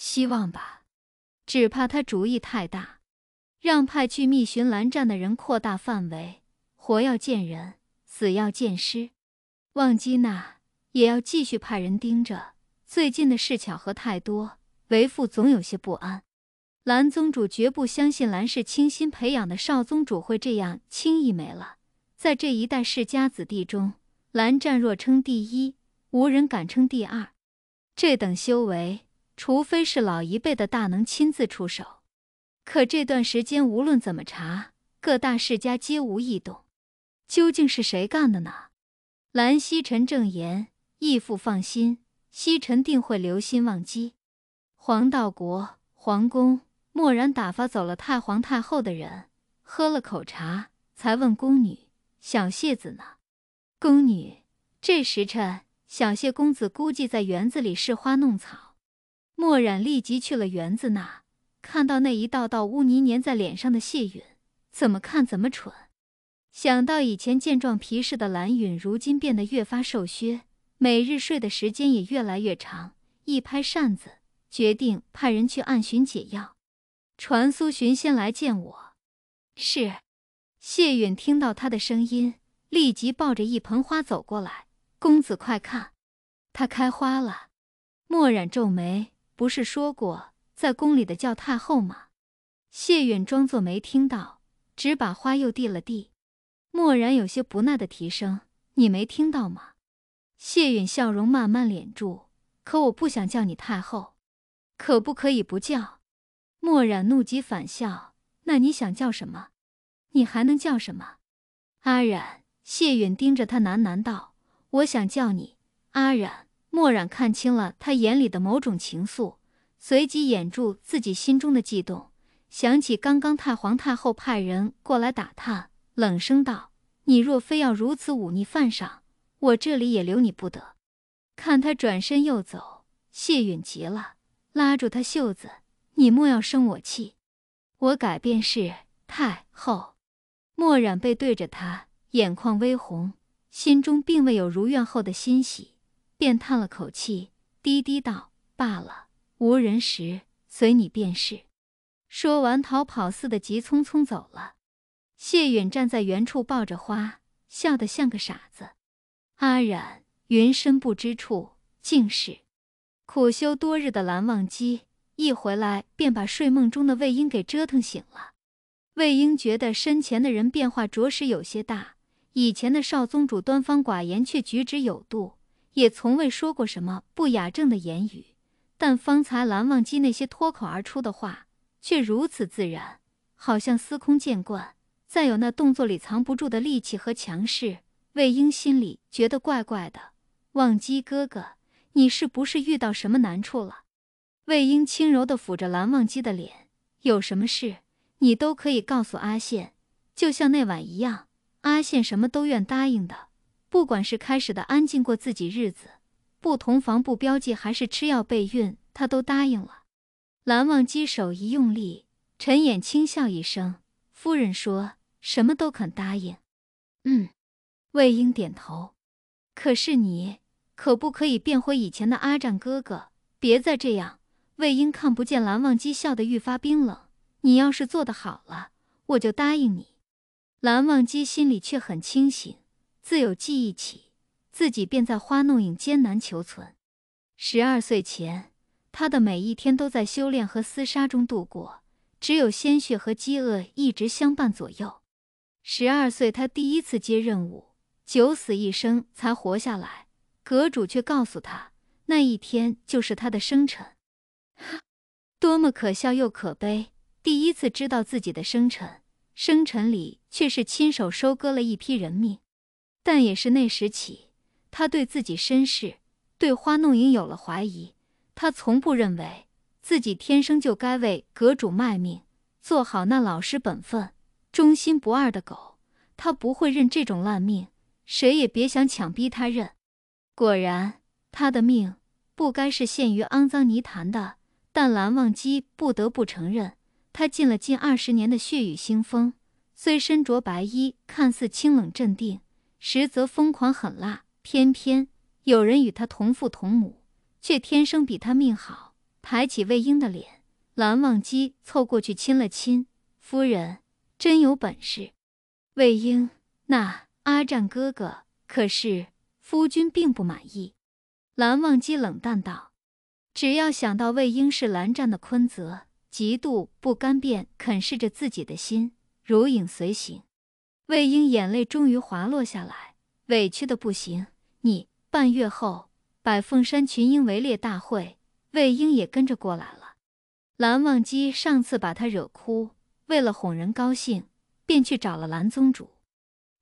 希望吧，只怕他主意太大。让派去密寻蓝湛的人扩大范围，活要见人，死要见尸。望姬那也要继续派人盯着。最近的事巧合太多，为父总有些不安。蓝宗主绝不相信蓝氏倾心培养的少宗主会这样轻易没了。在这一代世家子弟中，蓝湛若称第一，无人敢称第二。这等修为。除非是老一辈的大能亲自出手，可这段时间无论怎么查，各大世家皆无异动，究竟是谁干的呢？蓝曦臣正言：“义父放心，曦臣定会留心忘机。”黄道国皇宫蓦然打发走了太皇太后的人，喝了口茶，才问宫女：“小谢子呢？”宫女：“这时辰，小谢公子估计在园子里试花弄草。”墨染立即去了园子那，看到那一道道污泥粘在脸上的谢允，怎么看怎么蠢。想到以前健壮皮实的蓝允，如今变得越发瘦削，每日睡的时间也越来越长，一拍扇子，决定派人去暗寻解药，传苏寻先来见我。是。谢允听到他的声音，立即抱着一盆花走过来：“公子快看，它开花了。”墨染皱眉。不是说过在宫里的叫太后吗？谢允装作没听到，只把花又递了递。墨染有些不耐的提声：“你没听到吗？”谢允笑容慢慢敛住，可我不想叫你太后，可不可以不叫？墨染怒极反笑：“那你想叫什么？你还能叫什么？”阿染，谢允盯着他喃喃道：“我想叫你阿染。”墨染看清了他眼里的某种情愫，随即掩住自己心中的悸动，想起刚刚太皇太后派人过来打探，冷声道：“你若非要如此忤逆犯上，我这里也留你不得。”看他转身又走，谢允急了，拉住他袖子：“你莫要生我气，我改变是太后。”墨染背对着他，眼眶微红，心中并未有如愿后的欣喜。便叹了口气，低低道：“罢了，无人时随你便是。”说完，逃跑似的急匆匆走了。谢允站在原处，抱着花，笑得像个傻子。阿染，云深不知处，竟是苦修多日的蓝忘机一回来，便把睡梦中的魏婴给折腾醒了。魏婴觉得身前的人变化着实有些大，以前的少宗主端方寡言，却举止有度。也从未说过什么不雅正的言语，但方才蓝忘机那些脱口而出的话，却如此自然，好像司空见惯。再有那动作里藏不住的力气和强势，魏婴心里觉得怪怪的。忘机哥哥，你是不是遇到什么难处了？魏婴轻柔的抚着蓝忘机的脸，有什么事，你都可以告诉阿羡，就像那晚一样，阿羡什么都愿答应的。不管是开始的安静过自己日子，不同房不标记，还是吃药备孕，他都答应了。蓝忘机手一用力，陈衍轻笑一声：“夫人说什么都肯答应。”嗯，魏婴点头。可是你可不可以变回以前的阿湛哥哥？别再这样。魏婴看不见蓝忘机笑得愈发冰冷。你要是做得好了，我就答应你。蓝忘机心里却很清醒。自有记忆起，自己便在花弄影艰难求存。十二岁前，他的每一天都在修炼和厮杀中度过，只有鲜血和饥饿一直相伴左右。十二岁，他第一次接任务，九死一生才活下来。阁主却告诉他，那一天就是他的生辰。哈，多么可笑又可悲！第一次知道自己的生辰，生辰里却是亲手收割了一批人命。但也是那时起，他对自己身世、对花弄影有了怀疑。他从不认为自己天生就该为阁主卖命，做好那老实本分、忠心不二的狗。他不会认这种烂命，谁也别想强逼他认。果然，他的命不该是陷于肮脏泥潭的。但蓝忘机不得不承认，他经了近二十年的血雨腥风，虽身着白衣，看似清冷镇定。实则疯狂狠辣，偏偏有人与他同父同母，却天生比他命好。抬起魏婴的脸，蓝忘机凑过去亲了亲。夫人真有本事。魏婴，那阿湛哥哥可是夫君并不满意。蓝忘机冷淡道：“只要想到魏婴是蓝湛的坤泽，嫉妒不甘便啃噬着自己的心，如影随形。”魏婴眼泪终于滑落下来，委屈的不行。你半月后百凤山群英围猎大会，魏婴也跟着过来了。蓝忘机上次把他惹哭，为了哄人高兴，便去找了蓝宗主。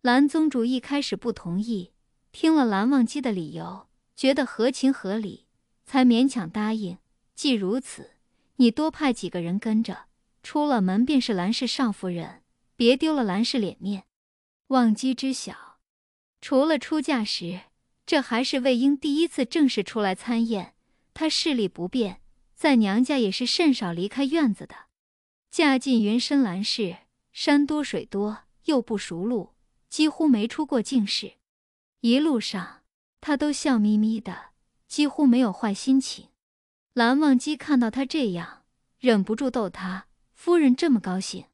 蓝宗主一开始不同意，听了蓝忘机的理由，觉得合情合理，才勉强答应。既如此，你多派几个人跟着。出了门便是蓝氏少夫人，别丢了蓝氏脸面。忘机知晓，除了出嫁时，这还是魏婴第一次正式出来参宴。他视力不便，在娘家也是甚少离开院子的。嫁进云深蓝氏，山多水多，又不熟路，几乎没出过境市。一路上，他都笑眯眯的，几乎没有坏心情。蓝忘机看到他这样，忍不住逗他：“夫人这么高兴？”